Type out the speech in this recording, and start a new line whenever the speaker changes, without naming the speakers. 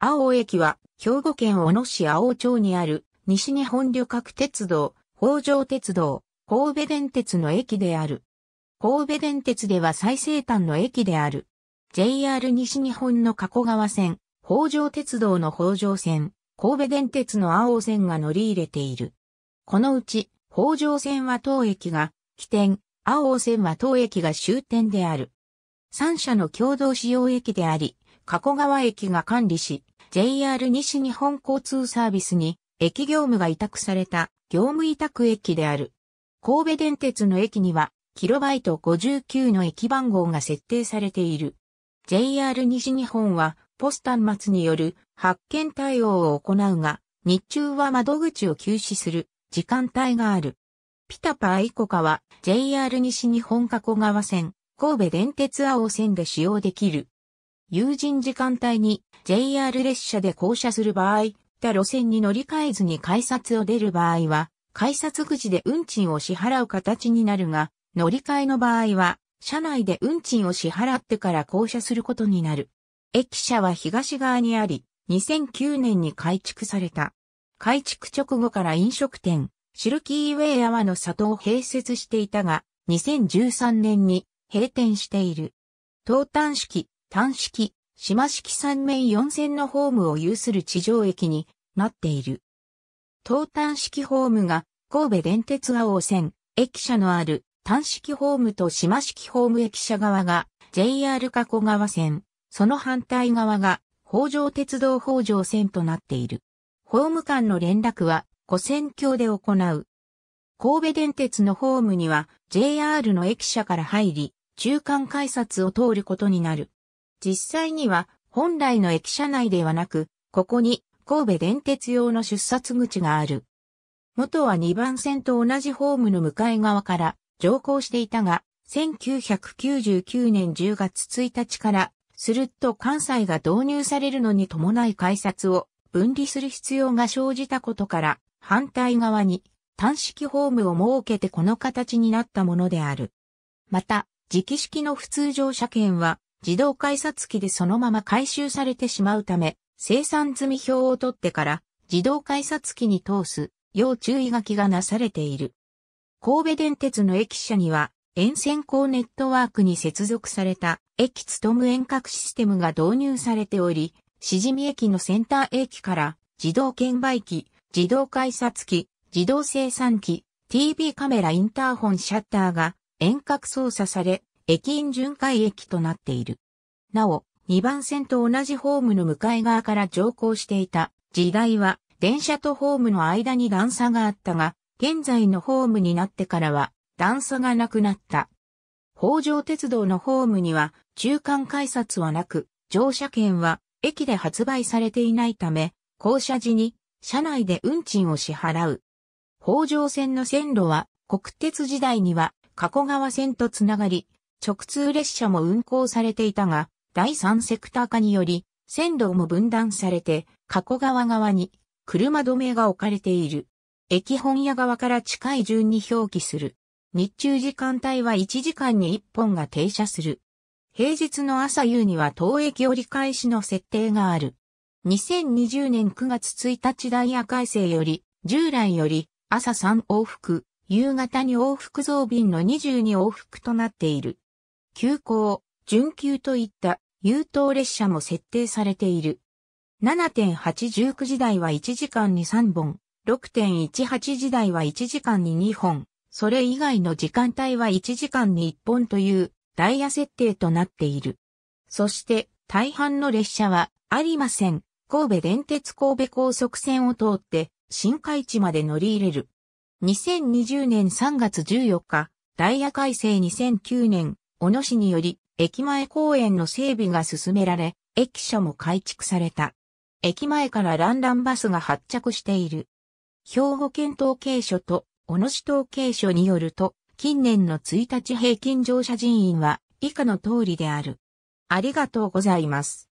青駅は、兵庫県小野市青町にある、西日本旅客鉄道、北条鉄道、神戸電鉄の駅である。神戸電鉄では最西端の駅である。JR 西日本の加古川線、北条鉄道の北条線、神戸電鉄の青線が乗り入れている。このうち、北条線は当駅が、起点、青線は当駅が終点である。三社の共同使用駅であり、加古川駅が管理し、JR 西日本交通サービスに駅業務が委託された業務委託駅である。神戸電鉄の駅にはキロバイト59の駅番号が設定されている。JR 西日本はポス端末による発券対応を行うが、日中は窓口を休止する時間帯がある。ピタパイコカは JR 西日本加古川線、神戸電鉄青線で使用できる。有人時間帯に JR 列車で降車する場合、他路線に乗り換えずに改札を出る場合は、改札口で運賃を支払う形になるが、乗り換えの場合は、車内で運賃を支払ってから降車することになる。駅舎は東側にあり、2009年に改築された。改築直後から飲食店、シルキーウェイアワの里を併設していたが、2013年に閉店している。東端式、単式、島式三面四線のホームを有する地上駅になっている。東単式ホームが神戸電鉄が王線、駅舎のある単式ホームと島式ホーム駅舎側が JR 加古川線、その反対側が北条鉄道北条線となっている。ホーム間の連絡は古線橋で行う。神戸電鉄のホームには JR の駅舎から入り、中間改札を通ることになる。実際には本来の駅舎内ではなく、ここに神戸電鉄用の出札口がある。元は2番線と同じホームの向かい側から乗降していたが、1999年10月1日からすると関西が導入されるのに伴い改札を分離する必要が生じたことから反対側に単式ホームを設けてこの形になったものである。また、直式の普通乗車券は自動改札機でそのまま回収されてしまうため、生産済み表を取ってから自動改札機に通す、要注意書きがなされている。神戸電鉄の駅舎には、沿線高ネットワークに接続された駅勤遠隔システムが導入されており、しじみ駅のセンター駅から自動券売機、自動改札機、自動生産機、TV カメラインターホンシャッターが遠隔操作され、駅員巡回駅となっている。なお、2番線と同じホームの向かい側から乗降していた時代は電車とホームの間に段差があったが、現在のホームになってからは段差がなくなった。北条鉄道のホームには中間改札はなく、乗車券は駅で発売されていないため、降車時に車内で運賃を支払う。北条線の線路は国鉄時代には加古川線とつながり、直通列車も運行されていたが、第三セクター化により、線路も分断されて、加古川側に車止めが置かれている。駅本屋側から近い順に表記する。日中時間帯は1時間に1本が停車する。平日の朝夕には当駅折り返しの設定がある。2020年9月1日ダイヤ改正より、従来より朝3往復、夕方に往復増便の22往復となっている。急行、準急といった優等列車も設定されている。7.819時代は1時間に3本、6.18時代は1時間に2本、それ以外の時間帯は1時間に1本というダイヤ設定となっている。そして大半の列車はありません。神戸電鉄神戸高速線を通って新海地まで乗り入れる。2020年3月14日、ダイヤ改正2009年小野市により、駅前公園の整備が進められ、駅舎も改築された。駅前からランランバスが発着している。兵庫県統計所と小野市統計所によると、近年の1日平均乗車人員は以下の通りである。ありがとうございます。